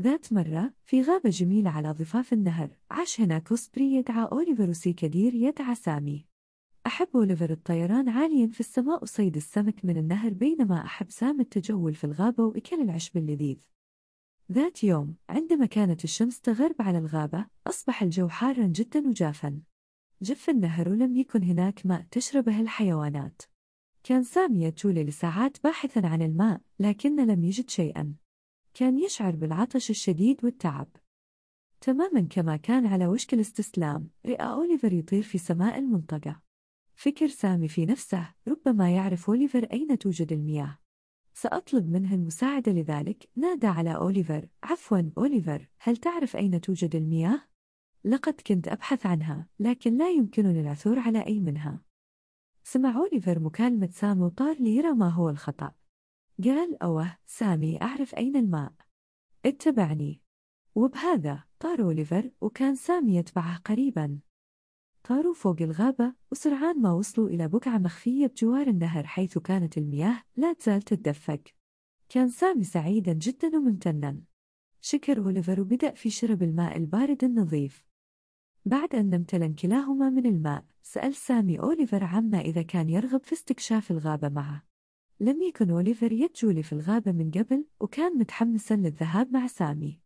ذات مرة في غابة جميلة على ضفاف النهر عاش هناك أوسبري يدعى أوليفر كدير يدعى سامي أحب أوليفر الطيران عاليا في السماء وصيد السمك من النهر بينما أحب سام التجول في الغابة وأكل العشب اللذيذ ذات يوم عندما كانت الشمس تغرب على الغابة أصبح الجو حارا جدا وجافا جف النهر ولم يكن هناك ماء تشربه الحيوانات كان سام يتجول لساعات باحثا عن الماء لكن لم يجد شيئا كان يشعر بالعطش الشديد والتعب تماما كما كان على وشك الاستسلام رأى أوليفر يطير في سماء المنطقة فكر سامي في نفسه ربما يعرف أوليفر أين توجد المياه سأطلب منه المساعدة لذلك نادى على أوليفر عفوا أوليفر هل تعرف أين توجد المياه؟ لقد كنت أبحث عنها لكن لا يمكنني العثور على أي منها سمع أوليفر مكالمة سام وطار ليرى ما هو الخطأ قال أوه سامي أعرف أين الماء اتبعني وبهذا طار أوليفر وكان سامي يتبعه قريبا طاروا فوق الغابة وسرعان ما وصلوا إلى بقعة مخفية بجوار النهر حيث كانت المياه لا تزال تتدفق كان سامي سعيدا جدا وممتنا شكر أوليفر وبدأ في شرب الماء البارد النظيف بعد أن امتلا كلاهما من الماء سأل سامي أوليفر عما إذا كان يرغب في استكشاف الغابة معه لم يكن أوليفر يتجولي في الغابة من قبل وكان متحمسا للذهاب مع سامي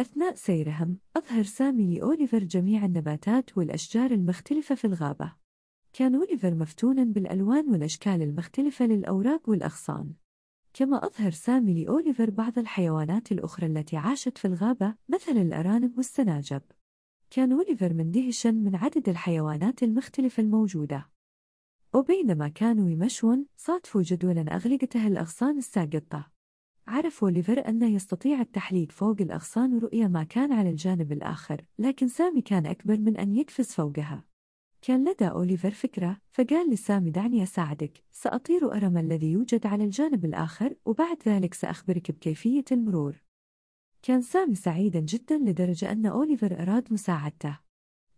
أثناء سيرهم أظهر سامي لأوليفر جميع النباتات والأشجار المختلفة في الغابة كان أوليفر مفتونا بالألوان والأشكال المختلفة للأوراق والأغصان كما أظهر سامي لأوليفر بعض الحيوانات الأخرى التي عاشت في الغابة مثل الأرانب والسناجب كان أوليفر مندهشا من عدد الحيوانات المختلفة الموجودة وبينما كانوا يمشون صادفوا جدولا أغلقته الأغصان الساقطة عرف أوليفر أنه يستطيع التحليق فوق الأغصان ورؤية ما كان على الجانب الآخر لكن سامي كان أكبر من أن يقفز فوقها كان لدى أوليفر فكرة فقال لسامي دعني أساعدك سأطير أرى ما الذي يوجد على الجانب الآخر وبعد ذلك سأخبرك بكيفية المرور كان سامي سعيدا جدا لدرجة أن أوليفر أراد مساعدته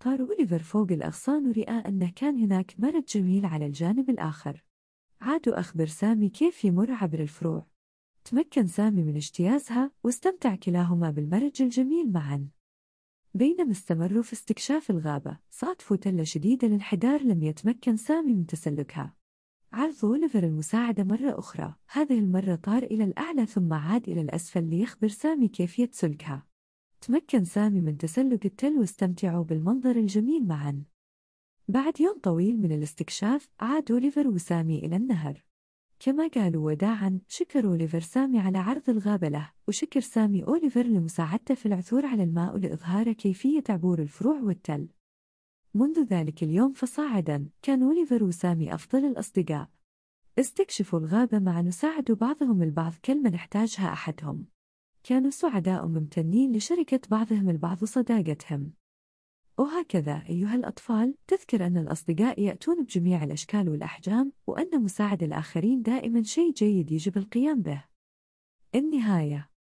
طار أوليفر فوق الأغصان ورئى أنه كان هناك مرض جميل على الجانب الآخر عادوا أخبر سامي كيف يمر عبر الفروع تمكن سامي من اجتيازها واستمتع كلاهما بالمرج الجميل معا بينما استمروا في استكشاف الغابة صادفوا تلة شديدة الانحدار لم يتمكن سامي من تسلكها عرض أوليفر المساعدة مرة أخرى هذه المرة طار إلى الأعلى ثم عاد إلى الأسفل ليخبر سامي كيف يتسلكها تمكن سامي من تسلق التل واستمتعوا بالمنظر الجميل معا بعد يوم طويل من الاستكشاف عاد أوليفر وسامي إلى النهر كما قالوا وداعا شكر أوليفر سامي على عرض الغابة له وشكر سامي أوليفر لمساعدته في العثور على الماء لإظهار كيفية عبور الفروع والتل منذ ذلك اليوم فصاعدا كان أوليفر وسامي أفضل الأصدقاء استكشفوا الغابة معا وساعدوا بعضهم البعض كل ما نحتاجها أحدهم كانوا السعداء ممتنين لشركة بعضهم البعض صداقتهم وهكذا أيها الأطفال تذكر أن الأصدقاء يأتون بجميع الأشكال والأحجام وأن مساعد الآخرين دائما شيء جيد يجب القيام به النهايه